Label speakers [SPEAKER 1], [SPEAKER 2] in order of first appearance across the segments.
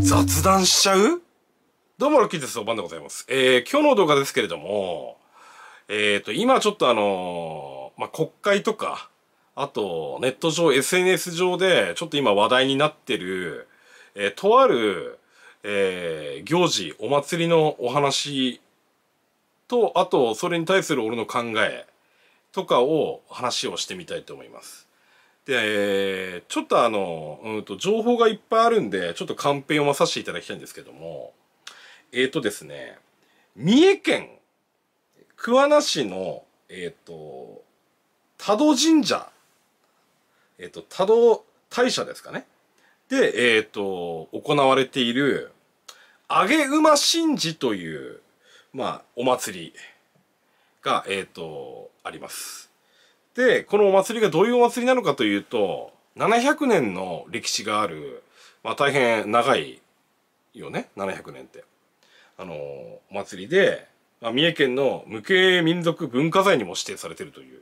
[SPEAKER 1] 雑談しちゃうどうも、ロッキーです。おばんでございます。えー、今日の動画ですけれども、えっ、ー、と、今ちょっとあのー、まあ、国会とか、あと、ネット上、SNS 上で、ちょっと今話題になってる、えー、とある、えー、行事、お祭りのお話と、あと、それに対する俺の考えとかを、話をしてみたいと思います。で、えちょっとあの、うんと、情報がいっぱいあるんで、ちょっとカンペ読まさせていただきたいんですけども、えっ、ー、とですね、三重県桑名市の、えっ、ー、と、多度神社、えっ、ー、と、多度大社ですかね。で、えっ、と、行われている、揚げ馬神事という、まあ、お祭りが、えっ、と、あります。で、このお祭りがどういうお祭りなのかというと、700年の歴史がある、まあ大変長いよね、700年って。あの、お祭りで、まあ、三重県の無形民族文化財にも指定されているという、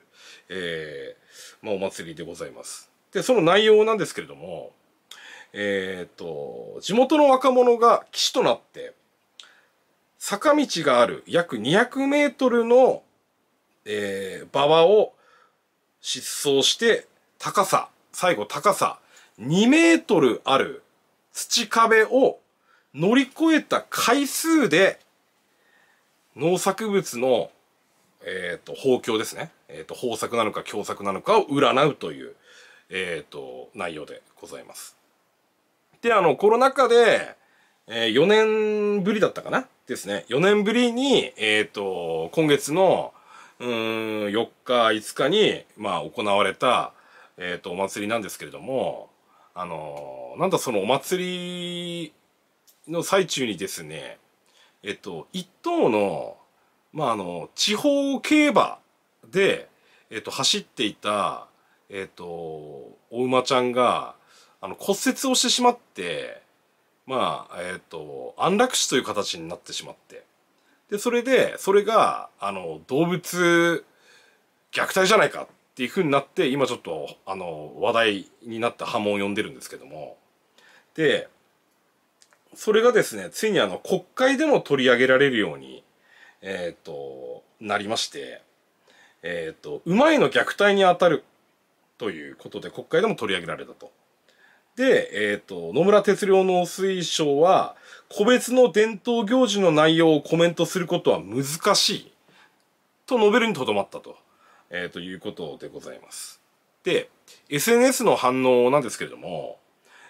[SPEAKER 1] えー、まあお祭りでございます。で、その内容なんですけれども、えっ、ー、と、地元の若者が騎士となって、坂道がある約200メートルの、えー、馬場を失踪して高さ、最後高さ2メートルある土壁を乗り越えた回数で農作物の、えっ、ー、と、豊況ですね。えっ、ー、と、豊作なのか凶作なのかを占うという、えっ、ー、と、内容でございます。で、あの、コロナ禍で、えー、4年ぶりだったかなですね。4年ぶりに、えっ、と、今月の、うん、4日、5日に、まあ、行われた、えっ、ー、と、お祭りなんですけれども、あのー、なんだそのお祭りの最中にですね、えっと、一等の、まあ、あの、地方競馬で、えっと、走っていた、えっと、お馬ちゃんが、あの、骨折をしてしまって、まあ、えっと、安楽死という形になってしまって。で、それで、それが、あの、動物虐待じゃないかっていうふうになって、今ちょっと、あの、話題になった波紋を呼んでるんですけども。で、それがですね、ついにあの、国会でも取り上げられるように、えっ、ー、と、なりまして、えっ、ー、と、うまいの虐待に当たるということで、国会でも取り上げられたと。で、えっ、ー、と、野村哲郎の推奨は、個別の伝統行事の内容をコメントすることは難しい。と述べるにとどまったと、えー、ということでございます。で、SNS の反応なんですけれども、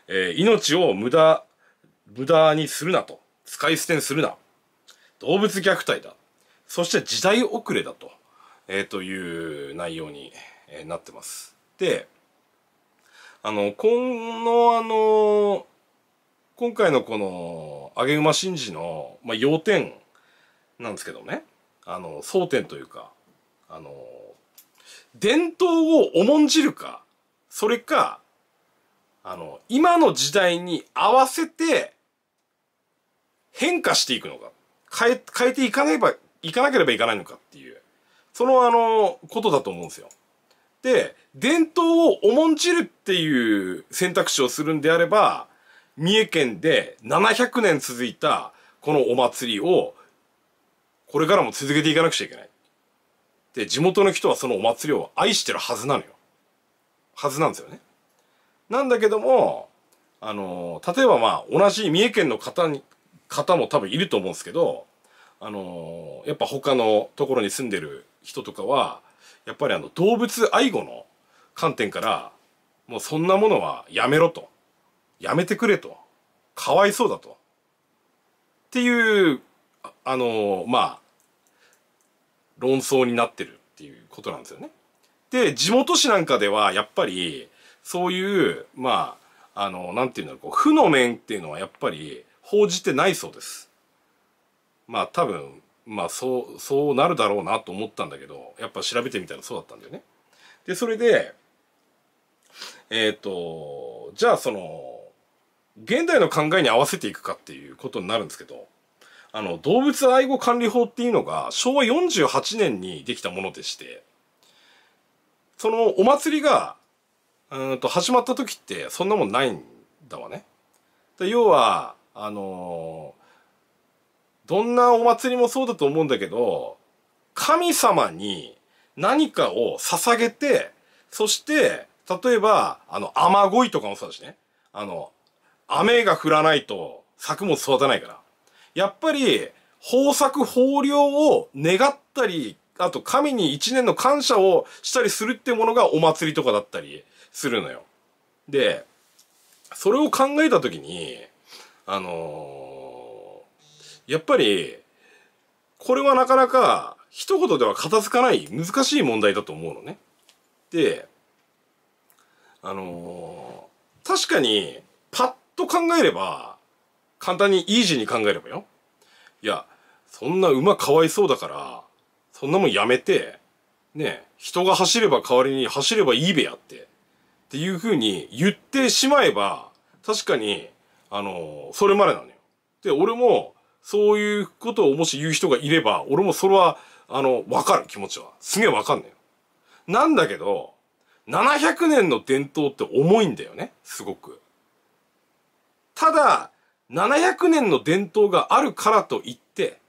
[SPEAKER 1] えー、命を無駄、無駄にするなと。使い捨てにするな。動物虐待だ。そして時代遅れだと。えー、という内容に、えなってます。で、あの、このあの、今回のこの、あげま神事の、まあ、要点なんですけどね、あの、争点というか、あの、伝統を重んじるか、それか、あの、今の時代に合わせて変化していくのか、変え、変えていかねば、いかなければいかないのかっていう、そのあの、ことだと思うんですよ。で、、伝統を重んじるっていう選択肢をするんであれば、三重県で700年続いたこのお祭りを、これからも続けていかなくちゃいけない。で、地元の人はそのお祭りを愛してるはずなのよ。はずなんですよね。なんだけども、あの、例えばまあ、同じ三重県の方に、方も多分いると思うんですけど、あの、やっぱ他のところに住んでる人とかは、やっぱりあの動物愛護の観点からもうそんなものはやめろとやめてくれとかわいそうだとっていうあのまあ論争になってるっていうことなんですよね。で地元紙なんかではやっぱりそういうまああのなんていうんだろうこう負の面っていうのはやっぱり報じてないそうです。まあ多分まあそうそうなるだろうなと思ったんだけどやっぱ調べてみたらそうだったんだよね。でそれでえっ、ー、とじゃあその現代の考えに合わせていくかっていうことになるんですけどあの動物愛護管理法っていうのが昭和48年にできたものでしてそのお祭りがうんと始まった時ってそんなもんないんだわね。要はあのーどんなお祭りもそうだと思うんだけど、神様に何かを捧げて、そして、例えば、あの、雨乞いとかもそうだしね。あの、雨が降らないと作物育たないから。やっぱり、豊作豊漁を願ったり、あと神に一年の感謝をしたりするってものがお祭りとかだったりするのよ。で、それを考えたときに、あのーやっぱり、これはなかなか一言では片付かない難しい問題だと思うのね。で、あのー、確かにパッと考えれば、簡単にイージーに考えればよ。いや、そんな馬かわいそうだから、そんなもんやめて、ね、人が走れば代わりに走ればいいべやって、っていうふうに言ってしまえば、確かに、あのー、それまでなのよ。で、俺も、そういうことをもし言う人がいれば、俺もそれは、あの、わかる気持ちは。すげえわかんないよ。なんだけど、700年の伝統って重いんだよね、すごく。ただ、700年の伝統があるからといって、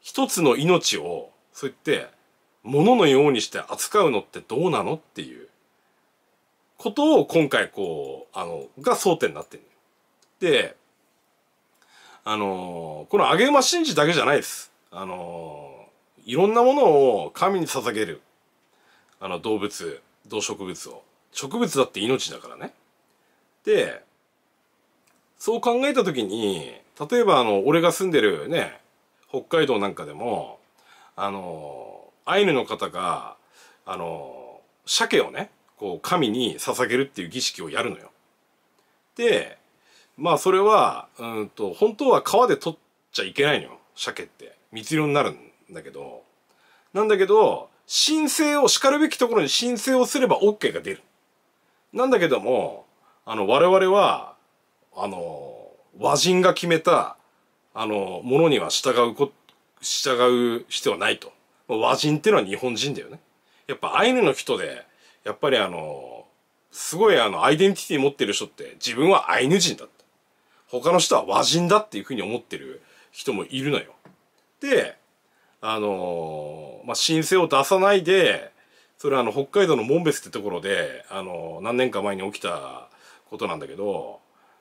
[SPEAKER 1] 一つの命を、そう言って、もののようにして扱うのってどうなのっていうことを今回こう、あの、が争点になってるで、あのこの上げ馬神事だけじゃないです。あのいろんなものを神に捧げる。あの動物、動植物を。植物だって命だからね。で、そう考えたときに、例えばあの、俺が住んでるね、北海道なんかでも、あのアイヌの方が、あの鮭をね、こう神に捧げるっていう儀式をやるのよ。で、まあそれは、うんと、本当は川で取っちゃいけないのよ。鮭って。密漁になるんだけど。なんだけど、申請を、叱るべきところに申請をすれば OK が出る。なんだけども、あの、我々は、あの、和人が決めた、あの、ものには従うこ、従う必要はないと。和人ってのは日本人だよね。やっぱアイヌの人で、やっぱりあの、すごいあの、アイデンティティ持ってる人って自分はアイヌ人だって。他の人は和人だっていうふうに思ってる人もいるのよ。で、あのー、まあ、申請を出さないで、それはあの、北海道の門別ってところで、あのー、何年か前に起きたことなんだけど、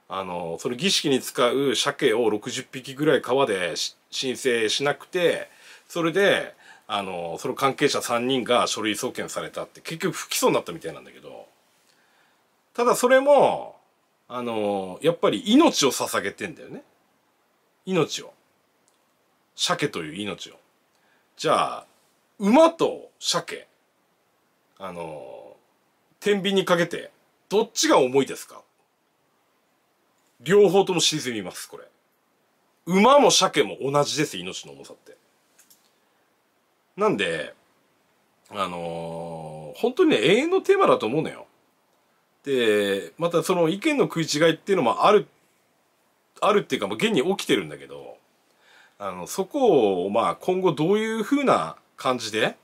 [SPEAKER 1] あのー、その儀式に使う鮭を60匹ぐらい川で申請しなくて、それで、あのその関係者3人が書類送検されたって結局不起訴になったみたいなんだけどただそれもあのー、やっぱり命を捧げてんだよね。命を。鮭という命を。じゃあ、馬と鮭、あのー、天秤にかけて、どっちが重いですか両方とも沈みます、これ。馬も鮭も同じです、命の重さって。なんで、あのー、本当にね、永遠のテーマだと思うのよ。でまたその意見の食い違いっていうのもあるあるっていうか、まう現に起きてるんだけどあのそこをまあ今後どういうふうな感じで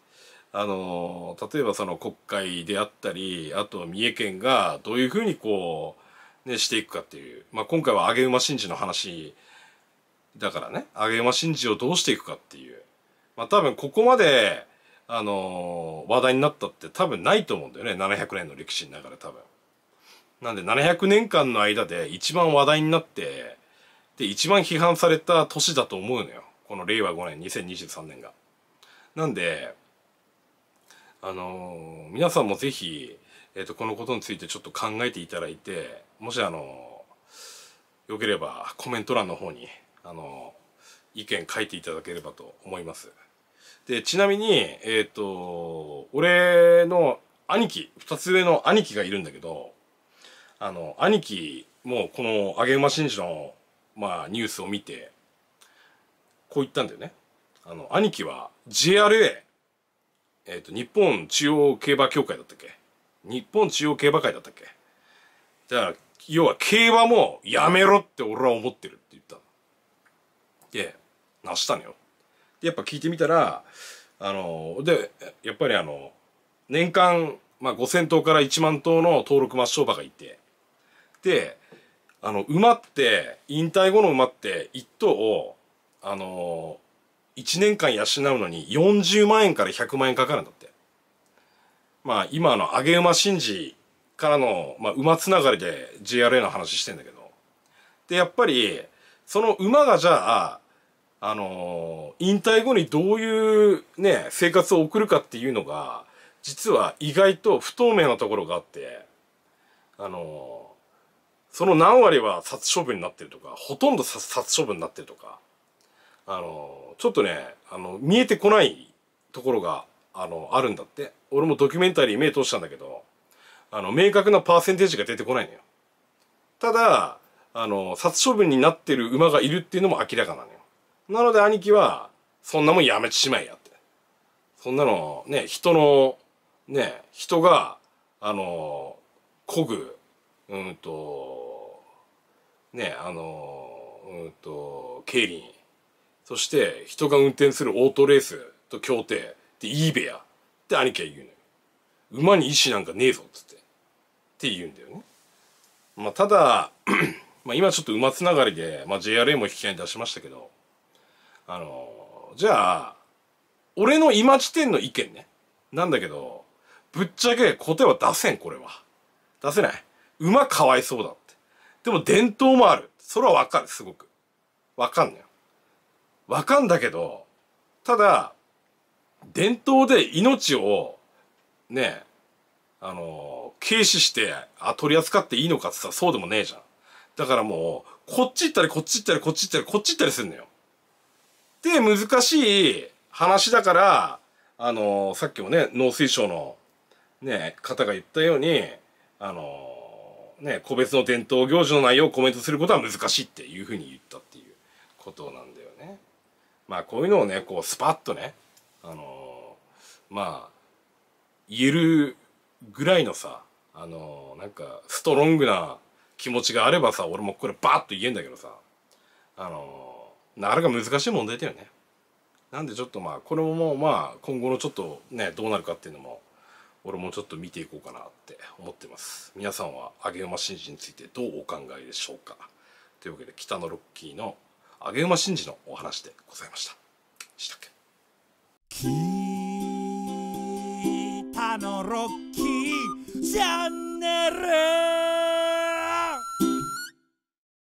[SPEAKER 1] あの例えばその国会であったりあと三重県がどういうふうにこう、ね、していくかっていう、まあ、今回は上げ馬神事の話だからね上げ馬神事をどうしていくかっていう、まあ、多分ここまであの話題になったって多分ないと思うんだよね700年の歴史の中で多分。なんで700年間の間で一番話題になって、で、一番批判された年だと思うのよ。この令和5年、2023年が。なんで、あのー、皆さんもぜひ、えっ、ー、と、このことについてちょっと考えていただいて、もしあのー、よければコメント欄の方に、あのー、意見書いていただければと思います。で、ちなみに、えっ、と、俺の兄貴、二つ上の兄貴がいるんだけど、あの兄貴もこの「上げ馬真司の」まあ、ニュースを見てこう言ったんだよね。あの兄貴は JRA、えーと日本中央競馬協会だったっけ日本中央競馬会だったっけだから要は競馬もやめろって俺は思ってるって言ったでなしたのよ。でやっぱ聞いてみたらあのでやっぱりあの年間、まあ、5,000頭から1万頭の登録抹消馬がいてであの馬って引退後の馬って1頭をあのー、1年間養うのに40万円から100万円かかるんだってまあ今の上げ馬神事からの、まあ、馬つながりで JRA の話してんだけどでやっぱりその馬がじゃああのー、引退後にどういうね生活を送るかっていうのが実は意外と不透明なところがあってあのーその何割は殺処分になってるとか、ほとんど殺処分になってるとか、あの、ちょっとね、あの、見えてこないところが、あの、あるんだって。俺もドキュメンタリー目通したんだけど、あの、明確なパーセンテージが出てこないのよ。ただ、あの、殺処分になってる馬がいるっていうのも明らかなのよ。なので兄貴は、そんなもんやめてしまえやって。そんなの、ね、人の、ね、人が、あの、こぐうんとねあのうんと競輪そして人が運転するオートレースと協定でイーベアって兄貴は言うのよ馬に意志なんかねえぞっつってって言うんだよねまあただ まあ今ちょっと馬つながりで、まあ、JRA も引き合いに出しましたけどあのじゃあ俺の今時点の意見ねなんだけどぶっちゃけ答えは出せんこれは出せない馬かわいそうだってでも伝統もあるそれはわかるすごくわかんのよわかんだけどただ伝統で命をねあの軽視してあ取り扱っていいのかってさ、そうでもねえじゃんだからもうこっち行ったりこっち行ったりこっち行ったりこっち行ったりすんのよで難しい話だからあのさっきもね農水省のね方が言ったようにあのね、個別の伝統行事の内容をコメントすることは難しいっていうふうに言ったっていうことなんだよね。まあこういうのをね、こうスパッとね、あのー、まあ、言えるぐらいのさ、あのー、なんかストロングな気持ちがあればさ、俺もこれバーッと言えんだけどさ、あのー、なかなか難しい問題だよね。なんでちょっとまあ、これももうまあ、今後のちょっとね、どうなるかっていうのも、俺もちょっと見ていこうかなって思ってます皆さんは上げ馬神事についてどうお考えでしょうかというわけで北のロッキーの上げ馬神事のお話でございましたしたっけ北のロッキーチャンネル